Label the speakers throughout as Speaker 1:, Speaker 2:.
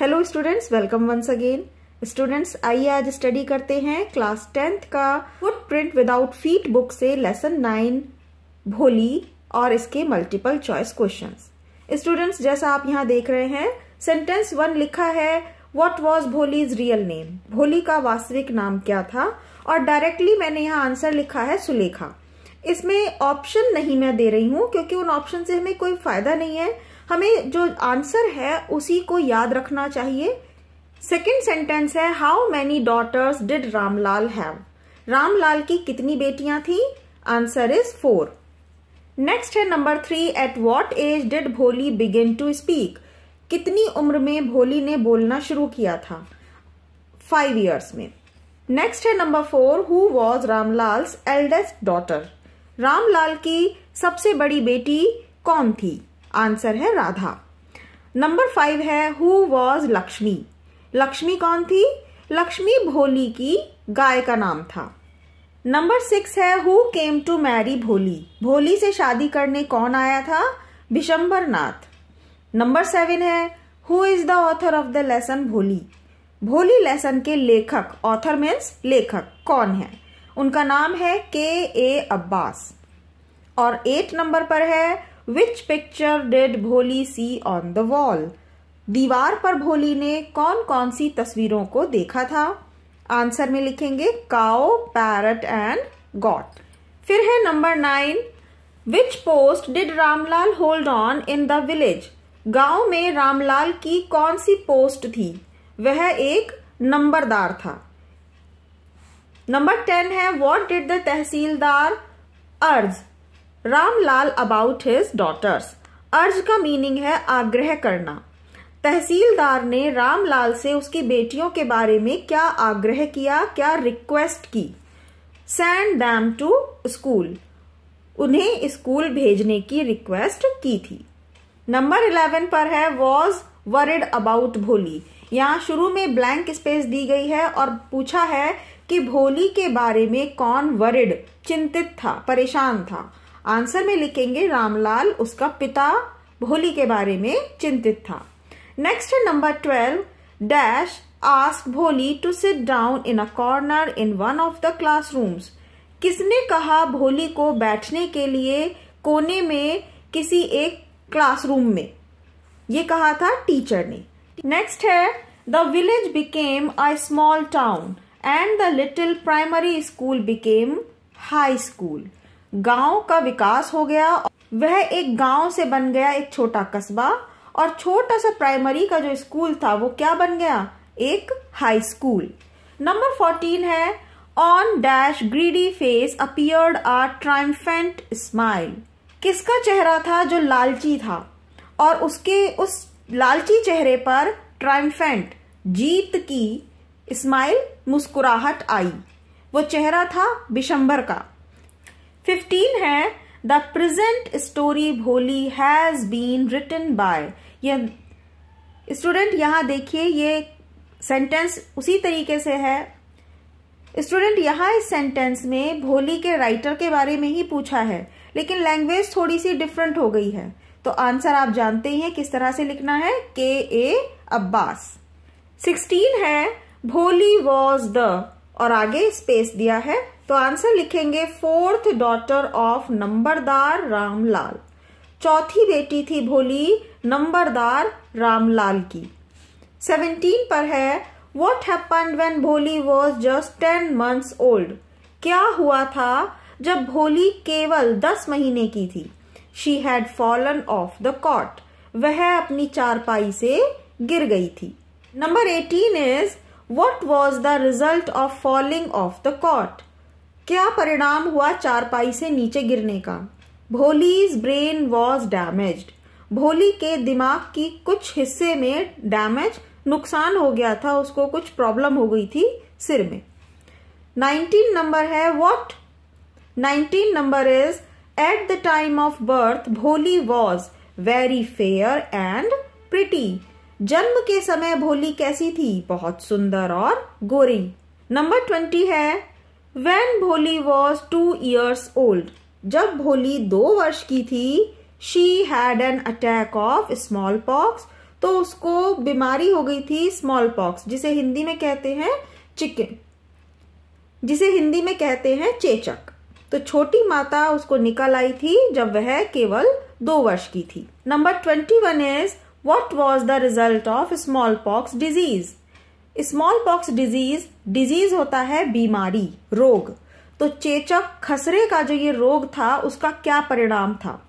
Speaker 1: hello students welcome once again students आइए आज study करते हैं क्लास टेंथ का फुटप्रिंट विदाउट फीट बुक से लेसन नाइन भोली और इसके मल्टीपल चॉइस क्वेश्चंस स्टूडेंट्स जैसा आप यहाँ देख रहे हैं सेंटेंस वन लिखा है what was Bholi is real name Bholi का वास्तविक नाम क्या था और डायरेक्टली मैंने यहाँ आंसर लिखा है सुलेखा इसमें ऑप्शन नहीं मैं दे रही हूँ क्योंकि उन ऑप्शन से हमें कोई फायदा नहीं है हमें जो आंसर है उसी को याद रखना चाहिए सेकेंड सेंटेंस है how many daughters did Ramlal have Ramlal की कितनी बेटियां थी आंसर इज फोर नेक्स्ट है number three at what age did Bholi begin to speak कितनी उम्र में भोली ने बोलना शुरू किया था फाइव ईयर्स में नेक्स्ट है number four who was Ramlal's eldest daughter Ramlal की सबसे बड़ी बेटी कौन थी आंसर है राधा नंबर फाइव है हु वॉज लक्ष्मी लक्ष्मी कौन थी लक्ष्मी भोली की गाय का नाम था नंबर सिक्स है who came to marry Bholi Bholi से शादी करने कौन आया था विशंबर नाथ नंबर सेवन है who is the author of the lesson Bholi Bholi lesson के लेखक ऑथर मीन्स लेखक कौन है उनका नाम है के ए अब्बास और एट नंबर पर है विच पिक्चर डिड भोली सी ऑन द वॉल दीवार पर भोली ने कौन कौन सी तस्वीरों को देखा था आंसर में लिखेंगे काओ पैरट एंड गॉट फिर है number nine which post did Ramlal hold on in the village गांव में रामलाल की कौन सी पोस्ट थी वह एक नंबरदार था नंबर टेन है what did the tehsildar urge Ramlal about his daughters अर्ज का मीनिंग है आग्रह करना तहसीलदार ने रामलाल से उसकी बेटियों के बारे में क्या आग्रह किया क्या रिक्वेस्ट की सेंड दैम टू स्कूल उन्हें स्कूल भेजने की रिक्वेस्ट की थी नंबर इलेवन पर है वॉज वरिड अबाउट भोली यहाँ शुरू में ब्लैंक स्पेस दी गई है और पूछा है कि भोली के बारे में कौन वरिड चिंतित था परेशान था आंसर में लिखेंगे रामलाल उसका पिता भोली के बारे में चिंतित था नेक्स्ट है number twelve dash ask Bholi to sit down in a corner in one of the classrooms किसने कहा भोली को बैठने के लिए कोने में किसी एक क्लासरूम में ये कहा था टीचर ने नेक्स्ट है the village became a small town and the little primary school became high school गांव का विकास हो गया वह एक गांव से बन गया एक छोटा कस्बा और छोटा सा प्राइमरी का जो स्कूल था वो क्या बन गया एक हाई स्कूल नंबर फोर्टीन है on dash greedy face appeared a triumphant smile किसका चेहरा था जो लालची था और उसके उस लालची चेहरे पर ट्राइम्फेंट जीत की स्माइल मुस्कुराहट आई वो चेहरा था बिशंबर का फिफ्टीन है the present story Bholi has been written by student यहाँ देखिए ये सेंटेंस उसी तरीके से है स्टूडेंट यहां इस सेंटेंस में भोली के राइटर के बारे में ही पूछा है लेकिन लैंग्वेज थोड़ी सी डिफरेंट हो गई है तो आंसर आप जानते ही हैं किस तरह से लिखना है के ए अब्बास सिक्सटीन है भोली वॉज द और आगे स्पेस दिया है तो आंसर लिखेंगे फोर्थ डॉटर ऑफ नंबरदार रामलाल चौथी बेटी थी भोली नंबरदार रामलाल की सेवनटीन पर है what happen when Bholi was just ten months old क्या हुआ था जब भोली केवल दस महीने की थी she had fallen off the cot वह अपनी चारपाई से गिर गई थी number eighteen is what was the result of falling off the cot क्या परिणाम हुआ चारपाई से नीचे गिरने का भोलीज ब्रेन वॉज डैमेज भोली के दिमाग की कुछ हिस्से में डैमेज नुकसान हो गया था उसको कुछ प्रॉब्लम हो गई थी सिर में नाइनटीन नंबर है what nineteen number is at the time of birth Bholi was very fair and pretty जन्म के समय भोली कैसी थी बहुत सुंदर और गोरी नंबर ट्वेंटी है when Bholi was two years old जब भोली दो वर्ष की थी she had an attack of small pox तो उसको बीमारी हो गई थी स्मॉल पॉक्स जिसे हिंदी में कहते हैं चिकन जिसे हिंदी में कहते हैं चेचक तो छोटी माता उसको निकल आई थी जब वह केवल दो वर्ष की थी number twenty one is what was the result of small pox disease pox disease disease होता है बीमारी रोग तो चेचक खसरे का जो ये रोग था उसका क्या परिणाम था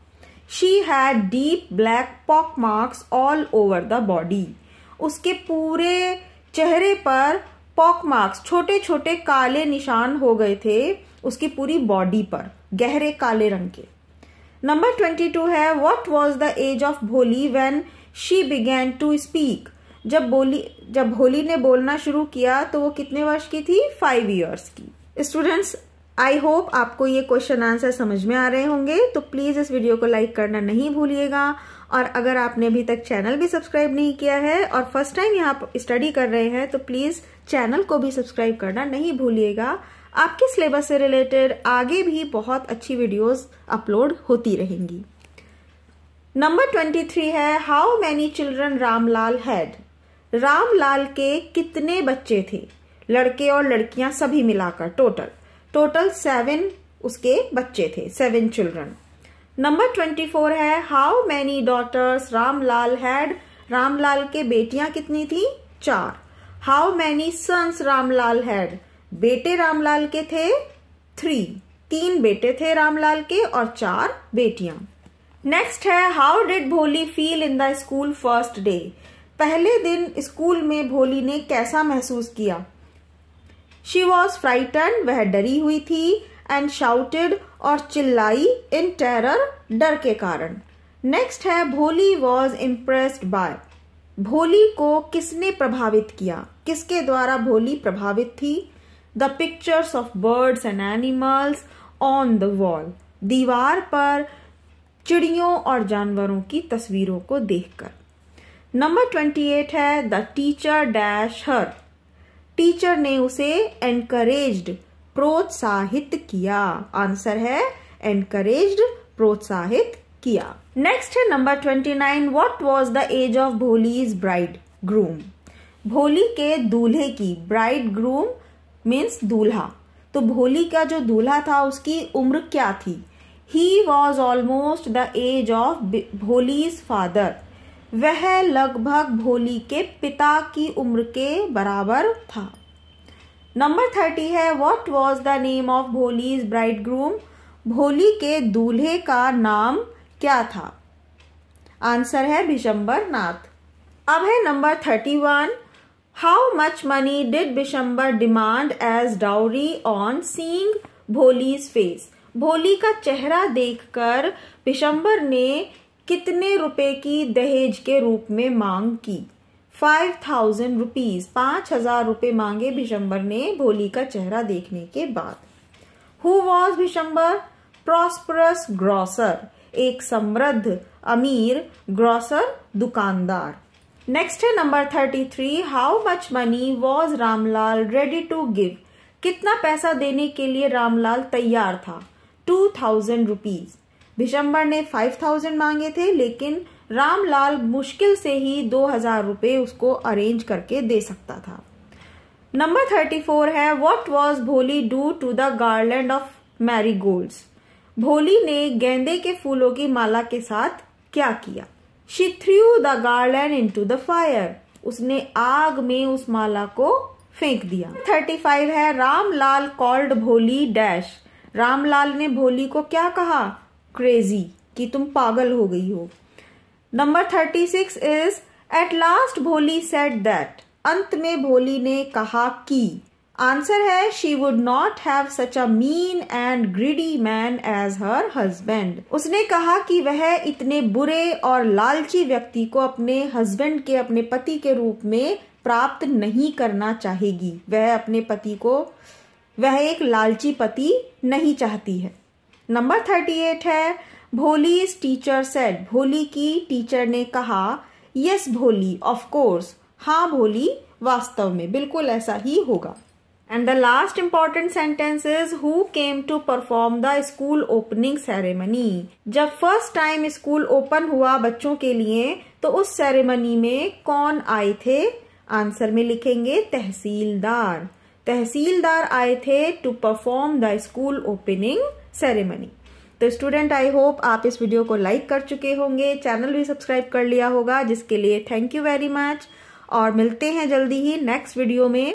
Speaker 1: she had deep black pock marks all over the body उसके पूरे चेहरे पर पॉक मार्क्स छोटे छोटे काले निशान हो गए थे उसकी पूरी बॉडी पर गहरे काले रंग के नंबर ट्वेंटी टू है what was the age of Bholi when she began to speak जब बोली जब होली ने बोलना शुरू किया तो वो कितने वर्ष की थी फाइव ईयर्स की स्टूडेंट्स आई होप आपको ये क्वेश्चन आंसर समझ में आ रहे होंगे तो प्लीज़ इस वीडियो को लाइक करना नहीं भूलिएगा और अगर आपने अभी तक चैनल भी सब्सक्राइब नहीं किया है और फर्स्ट टाइम यहाँ स्टडी कर रहे हैं तो प्लीज़ चैनल को भी सब्सक्राइब करना नहीं भूलिएगा आपके सिलेबस से रिलेटेड आगे भी बहुत अच्छी वीडियोस अपलोड होती रहेंगी नंबर ट्वेंटी थ्री है how many children Ramlal had Ramlal के कितने बच्चे थे लड़के और लड़कियां सभी मिलाकर टोटल टोटल सेवन उसके बच्चे थे seven children number twenty four है how many daughters Ramlal had Ramlal के बेटियां कितनी थी चार how many sons Ramlal had बेटे रामलाल के थे थ्री तीन बेटे थे रामलाल के और चार बेटियां नेक्स्ट है how did Bholi feel in the school first day पहले दिन स्कूल में भोली ने कैसा महसूस किया शी वॉज फ्राइटन वह डरी हुई थी एंड शाउटेड और चिल्लाई इन टेरर डर के कारण नेक्स्ट है भोली वॉज इम्प्रेस्ड बाय भोली को किसने प्रभावित किया किसके द्वारा भोली प्रभावित थी the pictures of birds and animals on the wall दीवार पर चिड़ियों और जानवरों की तस्वीरों को देखकर नंबर ट्वेंटी एट है the teacher dash her teacher ने उसे एनकरेज्ड प्रोत्साहित किया आंसर है एनकरेज्ड प्रोत्साहित किया नेक्स्ट है number twenty nine what was the age of Bholi is bridegroom Bholi के दूल्हे की ब्राइड ग्रूम मीन्स दूल्हा तो भोली का जो दूल्हा था उसकी उम्र क्या थी he was almost the age of Bholi's father वह लगभग भोली के पिता की उम्र के बराबर था नंबर थर्टी है what was the name of is bride groom Bholi के दूल्हे का नाम क्या था आंसर है बिशंबर नाथ अब है number thirty one how much money did Bishambar demand as dowry on seeing Bholi's face Bholi का चेहरा देखकर कर ने कितने रुपए की दहेज के रूप में मांग की फाइव थाउजेंड रुपीज पांच हजार रूपए मांगे भिशंबर ने भोली का चेहरा देखने के बाद who was Bishambar prosperous grocer एक समृद्ध अमीर ग्रॉसर दुकानदार नेक्स्ट है number thirty three how much money was Ramlal ready to give कितना पैसा देने के लिए रामलाल तैयार था टू थाउजेंड रुपीज भिशंबर ने फाइव थाउजेंड मांगे थे लेकिन रामलाल मुश्किल से ही दो हजार रुपये उसको अरेंज करके दे सकता था नंबर थर्टी फोर है what was Bholi do to the garland of marigolds Bholi ने गेंदे के फूलों की माला के साथ क्या किया she threw the garland into the fire उसने आग में उस माला को फेंक दिया थर्टी फाइव है रामलाल कॉल्ड भोली डैश रामलाल ने भोली को क्या कहा क्रेजी कि तुम पागल हो गई हो number thirty six is at last Bholi said that अंत में भोली ने कहा कि आंसर है she would not have such a mean and greedy man as her husband उसने कहा कि वह इतने बुरे और लालची व्यक्ति को अपने हस्बैंड के अपने पति के रूप में प्राप्त नहीं करना चाहेगी वह अपने पति को वह एक लालची पति नहीं चाहती है नंबर थर्टी एट है भोलीज टीचर सेट भोली की टीचर ने कहा यस भोली ऑफ कोर्स हाँ भोली वास्तव में बिल्कुल ऐसा ही होगा and the last important sentence is who came to perform the school opening ceremony जब फर्स्ट टाइम स्कूल ओपन हुआ बच्चों के लिए तो उस सेरेमनी में कौन आए थे आंसर में लिखेंगे तहसीलदार तहसीलदार आए थे to perform the school opening ceremony तो स्टूडेंट आई होप आप इस वीडियो को लाइक कर चुके होंगे चैनल भी सब्सक्राइब कर लिया होगा जिसके लिए थैंक यू वेरी मच और मिलते हैं जल्दी ही नेक्स्ट वीडियो में